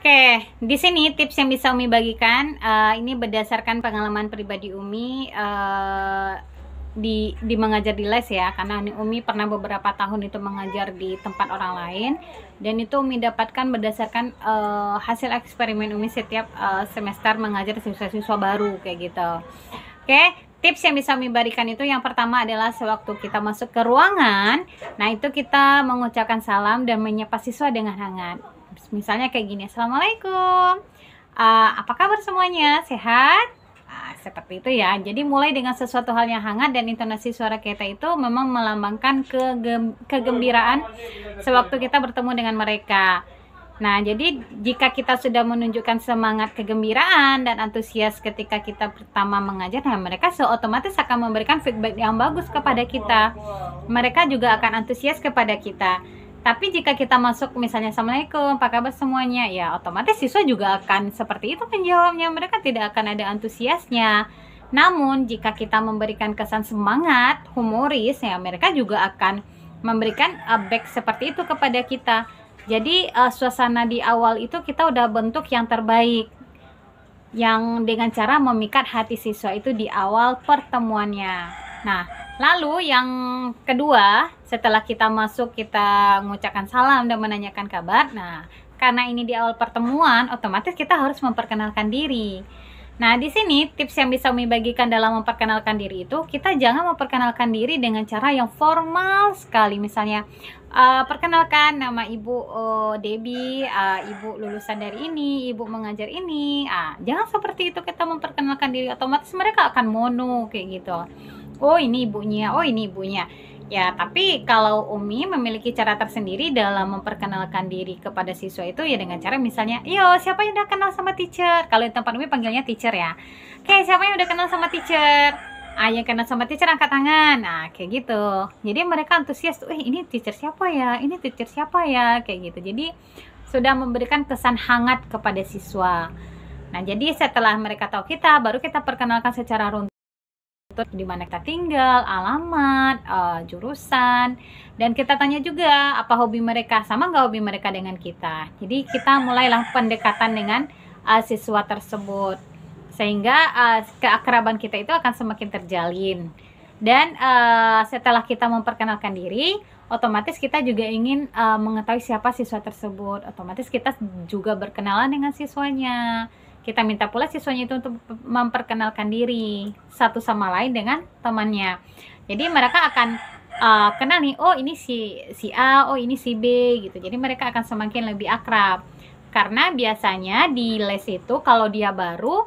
Oke, di sini tips yang bisa Umi bagikan uh, ini berdasarkan pengalaman pribadi Umi uh, di di mengajar di les ya, karena Umi pernah beberapa tahun itu mengajar di tempat orang lain dan itu Umi dapatkan berdasarkan uh, hasil eksperimen Umi setiap uh, semester mengajar siswa-siswa baru kayak gitu. Oke, tips yang bisa Umi berikan itu yang pertama adalah sewaktu kita masuk ke ruangan, nah itu kita mengucapkan salam dan menyapa siswa dengan hangat misalnya kayak gini assalamualaikum uh, apa kabar semuanya sehat Nah, seperti itu ya. Jadi mulai dengan sesuatu hal yang hangat dan intonasi suara kita itu memang melambangkan kegem kegembiraan sewaktu kita bertemu dengan mereka. Nah, jadi jika kita sudah menunjukkan semangat kegembiraan dan antusias ketika kita pertama mengajar, nah mereka seotomatis akan memberikan feedback yang bagus kepada kita. Mereka juga akan antusias kepada kita tapi jika kita masuk misalnya assalamualaikum apa kabar semuanya ya otomatis siswa juga akan seperti itu menjawabnya mereka tidak akan ada antusiasnya namun jika kita memberikan kesan semangat humoris ya mereka juga akan memberikan uh, back seperti itu kepada kita jadi uh, suasana di awal itu kita udah bentuk yang terbaik yang dengan cara memikat hati siswa itu di awal pertemuannya nah Lalu yang kedua, setelah kita masuk kita mengucapkan salam dan menanyakan kabar. Nah, karena ini di awal pertemuan, otomatis kita harus memperkenalkan diri. Nah, di sini tips yang bisa Umi bagikan dalam memperkenalkan diri itu, kita jangan memperkenalkan diri dengan cara yang formal sekali. Misalnya, uh, perkenalkan nama Ibu uh, Debbie, uh, Ibu lulusan dari ini, Ibu mengajar ini. Uh, jangan seperti itu kita memperkenalkan diri, otomatis mereka akan mono kayak gitu oh ini ibunya, oh ini ibunya. Ya, tapi kalau Umi memiliki cara tersendiri dalam memperkenalkan diri kepada siswa itu ya dengan cara misalnya, "Yo, siapa yang udah kenal sama teacher?" Kalau di tempat Umi panggilnya teacher ya. "Oke, siapa yang udah kenal sama teacher?" Ah, kenal sama teacher angkat tangan. Nah, kayak gitu. Jadi mereka antusias tuh, "Eh, ini teacher siapa ya? Ini teacher siapa ya?" kayak gitu. Jadi sudah memberikan kesan hangat kepada siswa. Nah, jadi setelah mereka tahu kita, baru kita perkenalkan secara runtut di mana kita tinggal, alamat, uh, jurusan, dan kita tanya juga apa hobi mereka sama nggak hobi mereka dengan kita. Jadi kita mulailah pendekatan dengan uh, siswa tersebut sehingga uh, keakraban kita itu akan semakin terjalin. Dan uh, setelah kita memperkenalkan diri, otomatis kita juga ingin uh, mengetahui siapa siswa tersebut. Otomatis kita juga berkenalan dengan siswanya. Kita minta pula siswanya itu untuk memperkenalkan diri satu sama lain dengan temannya. Jadi mereka akan uh, kenal nih, oh ini si si A, oh ini si B gitu. Jadi mereka akan semakin lebih akrab. Karena biasanya di les itu kalau dia baru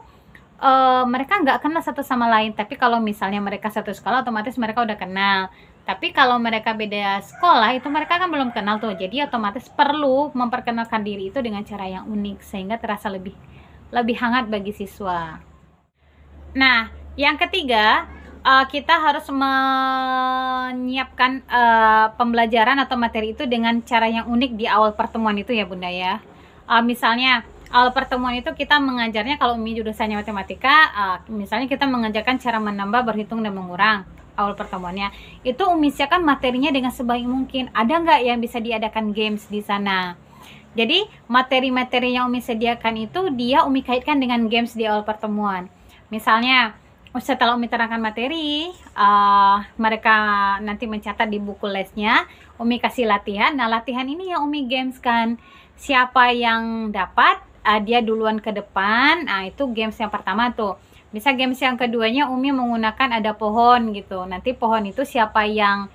uh, mereka nggak kenal satu sama lain. Tapi kalau misalnya mereka satu sekolah otomatis mereka udah kenal. Tapi kalau mereka beda sekolah itu mereka kan belum kenal tuh. Jadi otomatis perlu memperkenalkan diri itu dengan cara yang unik sehingga terasa lebih lebih hangat bagi siswa. Nah, yang ketiga, uh, kita harus menyiapkan uh, pembelajaran atau materi itu dengan cara yang unik di awal pertemuan itu ya Bunda ya. Uh, misalnya awal pertemuan itu kita mengajarnya kalau Umi jurusannya matematika, uh, misalnya kita mengajarkan cara menambah, berhitung dan mengurang awal pertemuannya. Itu Umi siapkan materinya dengan sebaik mungkin. Ada nggak yang bisa diadakan games di sana? Jadi materi-materi yang Umi sediakan itu dia Umi kaitkan dengan games di awal pertemuan. Misalnya setelah Umi terangkan materi, uh, mereka nanti mencatat di buku lesnya, Umi kasih latihan. Nah latihan ini yang Umi games Siapa yang dapat, uh, dia duluan ke depan. Nah itu games yang pertama tuh. Bisa games yang keduanya Umi menggunakan ada pohon gitu. Nanti pohon itu siapa yang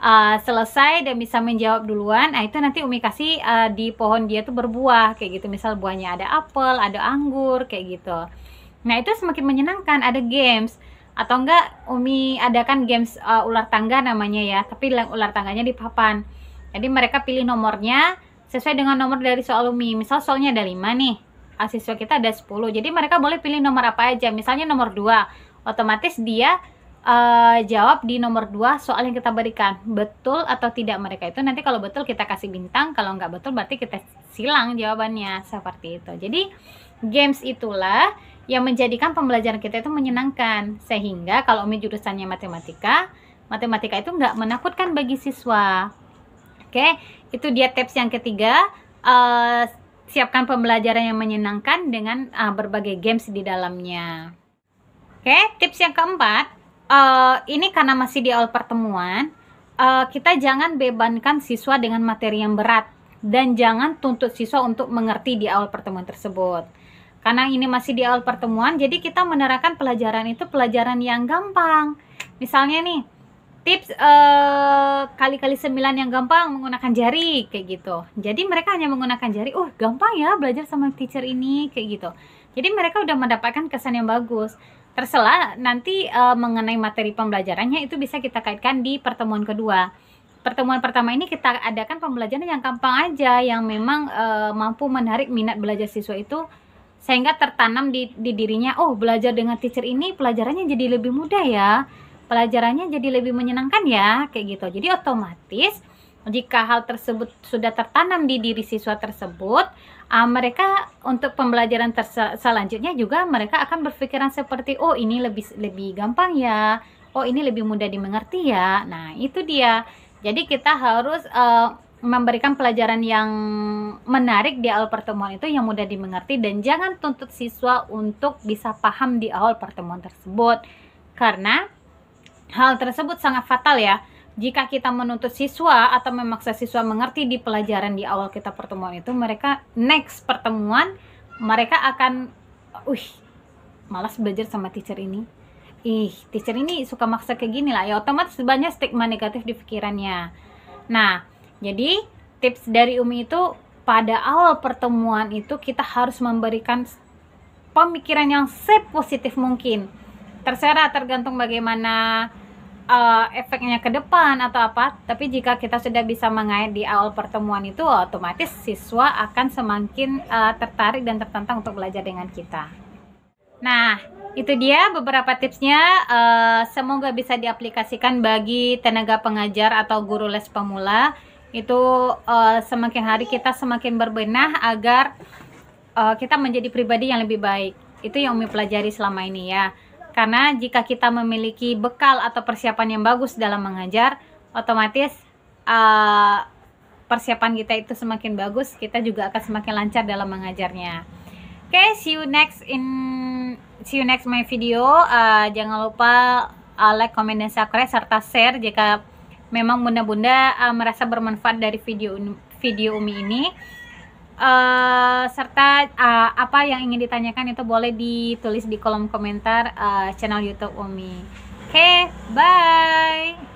uh, selesai dan bisa menjawab duluan, nah itu nanti Umi kasih uh, di pohon dia tuh berbuah kayak gitu. Misal buahnya ada apel, ada anggur kayak gitu. Nah, itu semakin menyenangkan, ada games atau enggak Umi adakan games uh, ular tangga namanya ya, tapi ular tangganya di papan. Jadi mereka pilih nomornya sesuai dengan nomor dari soal Umi. Misal soalnya ada 5 nih. Siswa kita ada 10. Jadi mereka boleh pilih nomor apa aja. Misalnya nomor 2. Otomatis dia uh, jawab di nomor dua soal yang kita berikan betul atau tidak mereka itu nanti kalau betul kita kasih bintang kalau nggak betul berarti kita silang jawabannya seperti itu jadi games itulah yang menjadikan pembelajaran kita itu menyenangkan sehingga kalau Umi jurusannya matematika matematika itu nggak menakutkan bagi siswa oke itu dia tips yang ketiga uh, siapkan pembelajaran yang menyenangkan dengan uh, berbagai games di dalamnya oke tips yang keempat uh, ini karena masih di awal pertemuan, uh, kita jangan bebankan siswa dengan materi yang berat dan jangan tuntut siswa untuk mengerti di awal pertemuan tersebut. Karena ini masih di awal pertemuan, jadi kita menerapkan pelajaran itu pelajaran yang gampang. Misalnya nih, tips eh, kali-kali uh, sembilan yang gampang menggunakan jari kayak gitu. Jadi mereka hanya menggunakan jari, oh gampang ya belajar sama teacher ini kayak gitu. Jadi mereka udah mendapatkan kesan yang bagus. Terselah nanti e, mengenai materi pembelajarannya itu bisa kita kaitkan di pertemuan kedua. Pertemuan pertama ini kita adakan pembelajaran yang gampang aja yang memang e, mampu menarik minat belajar siswa itu sehingga tertanam di, di dirinya, oh belajar dengan teacher ini pelajarannya jadi lebih mudah ya, pelajarannya jadi lebih menyenangkan ya, kayak gitu. Jadi otomatis jika hal tersebut sudah tertanam di diri siswa tersebut, uh, mereka untuk pembelajaran selanjutnya juga mereka akan berpikiran seperti oh ini lebih lebih gampang ya, oh ini lebih mudah dimengerti ya. Nah, itu dia. Jadi kita harus uh, memberikan pelajaran yang menarik di awal pertemuan itu yang mudah dimengerti dan jangan tuntut siswa untuk bisa paham di awal pertemuan tersebut karena hal tersebut sangat fatal ya jika kita menuntut siswa atau memaksa siswa mengerti di pelajaran di awal kita pertemuan itu mereka next pertemuan mereka akan uh malas belajar sama teacher ini ih teacher ini suka maksa kayak gini lah ya otomatis banyak stigma negatif di pikirannya nah jadi tips dari Umi itu pada awal pertemuan itu kita harus memberikan pemikiran yang sepositif mungkin terserah tergantung bagaimana uh, efeknya ke depan atau apa tapi jika kita sudah bisa mengait di awal pertemuan itu otomatis siswa akan semakin uh, tertarik dan tertantang untuk belajar dengan kita nah itu dia beberapa tipsnya uh, semoga bisa diaplikasikan bagi tenaga pengajar atau guru les pemula itu uh, semakin hari kita semakin berbenah agar uh, kita menjadi pribadi yang lebih baik itu yang Umi pelajari selama ini ya karena jika kita memiliki bekal atau persiapan yang bagus dalam mengajar, otomatis uh, persiapan kita itu semakin bagus, kita juga akan semakin lancar dalam mengajarnya. Oke, okay, see you next in see you next my video. Uh, jangan lupa uh, like, comment dan subscribe serta share jika memang bunda-bunda uh, merasa bermanfaat dari video video Umi ini. Eh, serta uh, apa yang ingin ditanyakan itu boleh ditulis di kolom komentar uh, channel YouTube Umi. Oke, okay, bye.